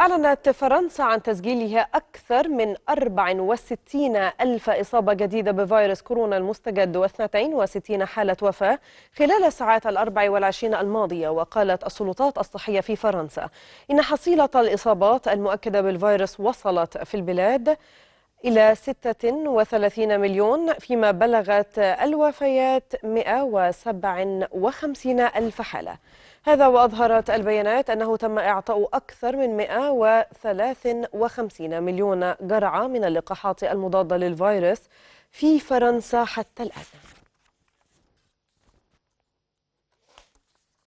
أعلنت فرنسا عن تسجيلها أكثر من 64 ألف إصابة جديدة بفيروس كورونا المستجد و62 حالة وفاة خلال الساعات الأربع والعشرين الماضية وقالت السلطات الصحية في فرنسا إن حصيلة الإصابات المؤكدة بالفيروس وصلت في البلاد إلى 36 مليون فيما بلغت الوفيات 157 ألف حالة هذا وأظهرت البيانات أنه تم إعطاء أكثر من 153 مليون جرعة من اللقاحات المضادة للفيروس في فرنسا حتى الآن